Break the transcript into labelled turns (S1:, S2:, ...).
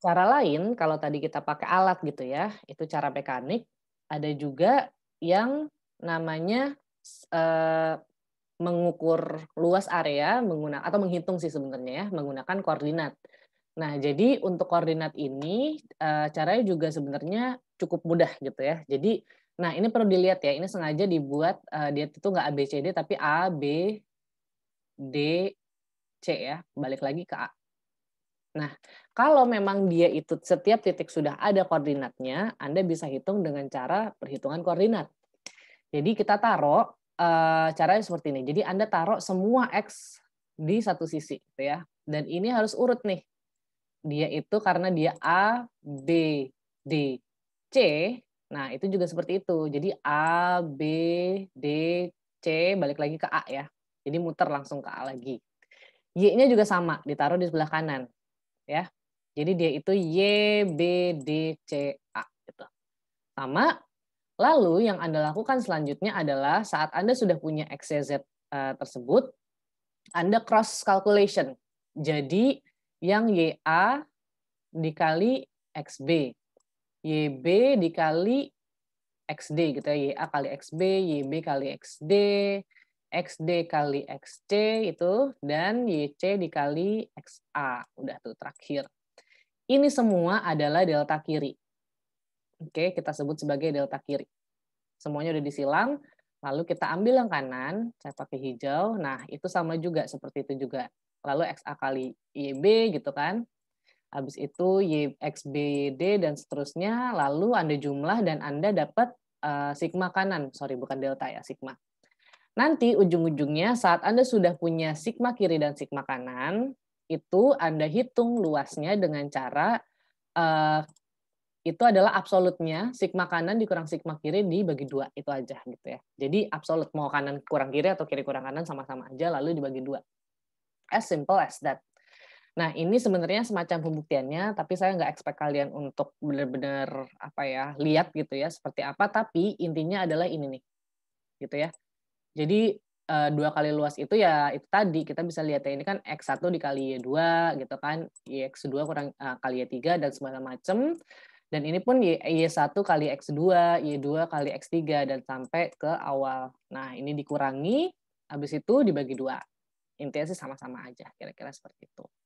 S1: Cara lain, kalau tadi kita pakai alat gitu ya, itu cara mekanik, ada juga yang namanya eh, mengukur luas area menggunakan atau menghitung sih sebenarnya ya menggunakan koordinat. Nah jadi untuk koordinat ini eh, caranya juga sebenarnya cukup mudah gitu ya. Jadi Nah, ini perlu dilihat ya. Ini sengaja dibuat uh, dia itu nggak ABCD tapi A B D C ya. Balik lagi ke A. Nah, kalau memang dia itu setiap titik sudah ada koordinatnya, Anda bisa hitung dengan cara perhitungan koordinat. Jadi kita taruh eh, caranya seperti ini. Jadi Anda taruh semua X di satu sisi, gitu ya. Dan ini harus urut nih. Dia itu karena dia A, B, D, C. Nah, itu juga seperti itu. Jadi A, B, D, C, balik lagi ke A ya. Jadi muter langsung ke A lagi. Y-nya juga sama, ditaruh di sebelah kanan ya. Jadi dia itu Y, B, D, YBDCA gitu. Sama lalu yang Anda lakukan selanjutnya adalah saat Anda sudah punya XYZ eh, tersebut, Anda cross calculation. Jadi yang YA dikali XB, YB dikali XD gitu ya, YA kali XB, YB kali XD, XD kali XC itu, dan YC dikali XA. Udah tuh terakhir. Ini semua adalah delta kiri. Oke, kita sebut sebagai delta kiri. Semuanya udah disilang, lalu kita ambil yang kanan, saya pakai hijau. Nah, itu sama juga, seperti itu juga. Lalu XA kali YB gitu kan. Habis itu yxbd dan seterusnya. Lalu Anda jumlah dan Anda dapat uh, sigma kanan. Sorry, bukan delta ya, sigma. Nanti ujung-ujungnya saat Anda sudah punya sigma kiri dan sigma kanan, itu Anda hitung luasnya dengan cara uh, itu adalah absolutnya sigma kanan dikurang sigma kiri dibagi dua itu aja gitu ya. Jadi absolut mau kanan kurang kiri atau kiri kurang kanan sama-sama aja lalu dibagi dua. As simple as that. Nah ini sebenarnya semacam pembuktiannya, tapi saya nggak expect kalian untuk benar-benar apa ya lihat gitu ya seperti apa. Tapi intinya adalah ini nih, gitu ya. Jadi uh, dua kali luas itu ya itu tadi kita bisa lihat ya ini kan X1 dikali Y2 gitu kan, X2 kurang uh, kali Y3 dan segala macam. Dan ini pun y, Y1 kali X2, Y2 kali X3 dan sampai ke awal. Nah, ini dikurangi habis itu dibagi dua. Intinya sih sama-sama aja, kira-kira seperti itu.